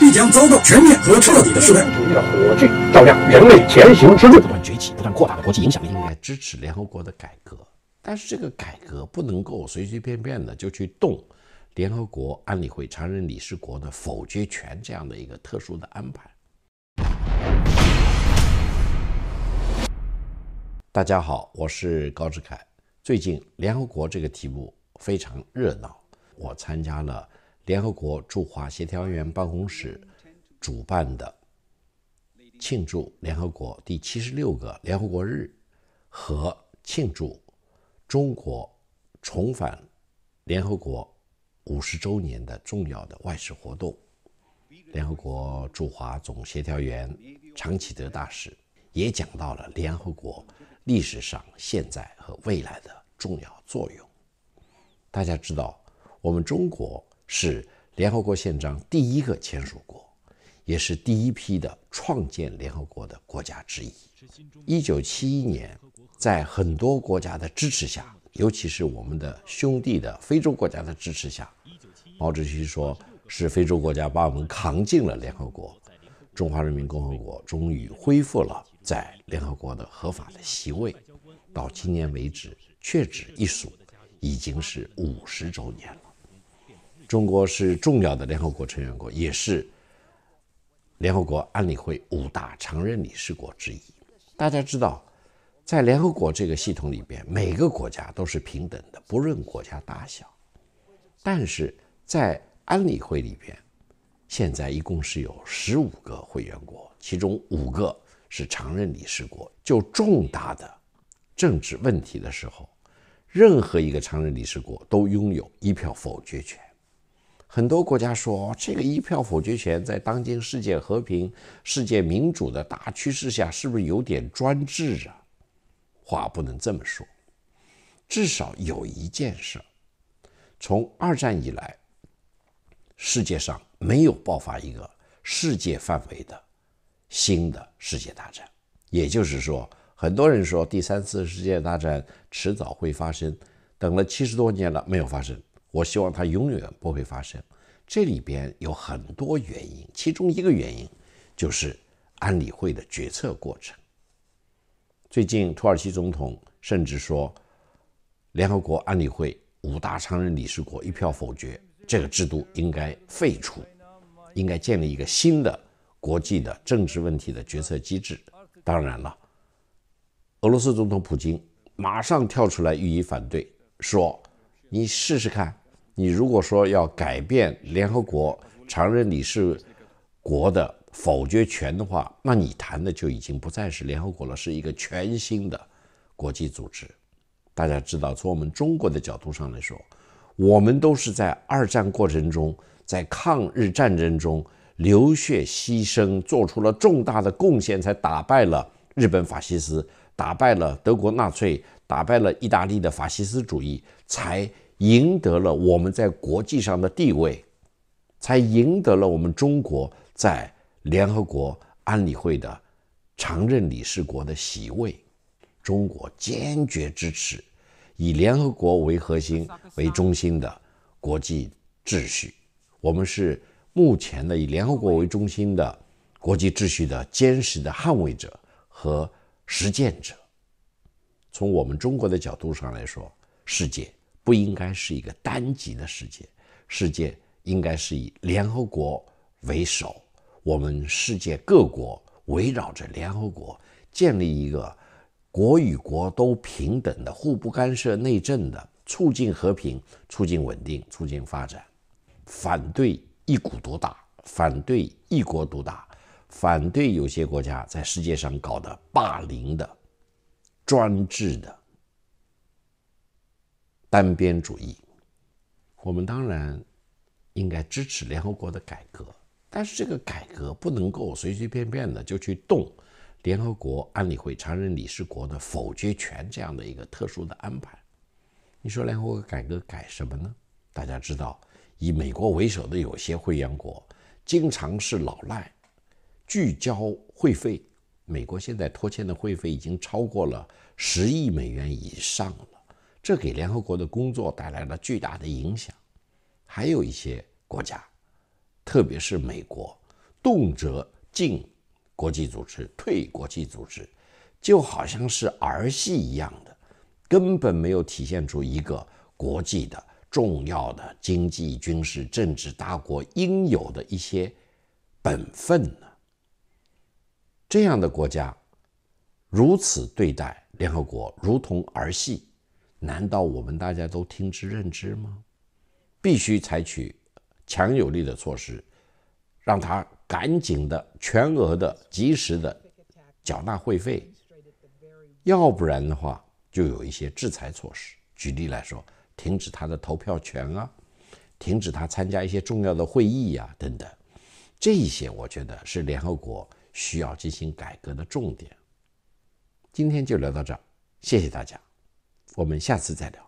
必将遭到全面和彻底的失败。主义的火炬照亮人类前行之路，不断崛起、不断扩大的国际影响力，应该支持联合国的改革。但是，这个改革不能够随随便便的就去动联合国安理会常任理事国的否决权这样的一个特殊的安排。大家好，我是高志凯。最近联合国这个题目非常热闹，我参加了。联合国驻华协调员办公室主办的庆祝联合国第七十六个联合国日和庆祝中国重返联合国五十周年的重要的外事活动，联合国驻华总协调员常启德大使也讲到了联合国历史上、现在和未来的重要作用。大家知道，我们中国。是联合国宪章第一个签署国，也是第一批的创建联合国的国家之一。一九七一年，在很多国家的支持下，尤其是我们的兄弟的非洲国家的支持下，毛主席说：“是非洲国家把我们扛进了联合国。”中华人民共和国终于恢复了在联合国的合法的席位。到今年为止，确指一数，已经是五十周年了。中国是重要的联合国成员国，也是联合国安理会五大常任理事国之一。大家知道，在联合国这个系统里边，每个国家都是平等的，不论国家大小。但是在安理会里边，现在一共是有十五个会员国，其中五个是常任理事国。就重大的政治问题的时候，任何一个常任理事国都拥有一票否决权。很多国家说，这个一票否决权在当今世界和平、世界民主的大趋势下，是不是有点专制啊？话不能这么说，至少有一件事，从二战以来，世界上没有爆发一个世界范围的新的世界大战。也就是说，很多人说第三次世界大战迟早会发生，等了七十多年了，没有发生。我希望它永远不会发生。这里边有很多原因，其中一个原因就是安理会的决策过程。最近，土耳其总统甚至说，联合国安理会五大常任理事国一票否决，这个制度应该废除，应该建立一个新的国际的政治问题的决策机制。当然了，俄罗斯总统普京马上跳出来予以反对，说：“你试试看。”你如果说要改变联合国常任理事国的否决权的话，那你谈的就已经不再是联合国了，是一个全新的国际组织。大家知道，从我们中国的角度上来说，我们都是在二战过程中，在抗日战争中流血牺牲，做出了重大的贡献，才打败了日本法西斯，打败了德国纳粹，打败了意大利的法西斯主义，才。赢得了我们在国际上的地位，才赢得了我们中国在联合国安理会的常任理事国的席位。中国坚决支持以联合国为核心为中心的国际秩序。我们是目前的以联合国为中心的国际秩序的坚实的捍卫者和实践者。从我们中国的角度上来说，世界。不应该是一个单极的世界，世界应该是以联合国为首，我们世界各国围绕着联合国建立一个国与国都平等的、互不干涉内政的、促进和平、促进稳定、促进发展，反对一国独大，反对一国独大，反对有些国家在世界上搞的霸凌的、专制的。单边主义，我们当然应该支持联合国的改革，但是这个改革不能够随随便便的就去动联合国安理会常任理事国的否决权这样的一个特殊的安排。你说联合国改革改什么呢？大家知道，以美国为首的有些会员国经常是老赖，拒交会费，美国现在拖欠的会费已经超过了十亿美元以上了。这给联合国的工作带来了巨大的影响。还有一些国家，特别是美国，动辄进国际组织、退国际组织，就好像是儿戏一样的，根本没有体现出一个国际的重要的经济、军事、政治大国应有的一些本分呢。这样的国家如此对待联合国，如同儿戏。难道我们大家都听之任之吗？必须采取强有力的措施，让他赶紧的、全额的、及时的缴纳会费，要不然的话，就有一些制裁措施。举例来说，停止他的投票权啊，停止他参加一些重要的会议呀，等等。这一些，我觉得是联合国需要进行改革的重点。今天就聊到这，谢谢大家。我们下次再聊。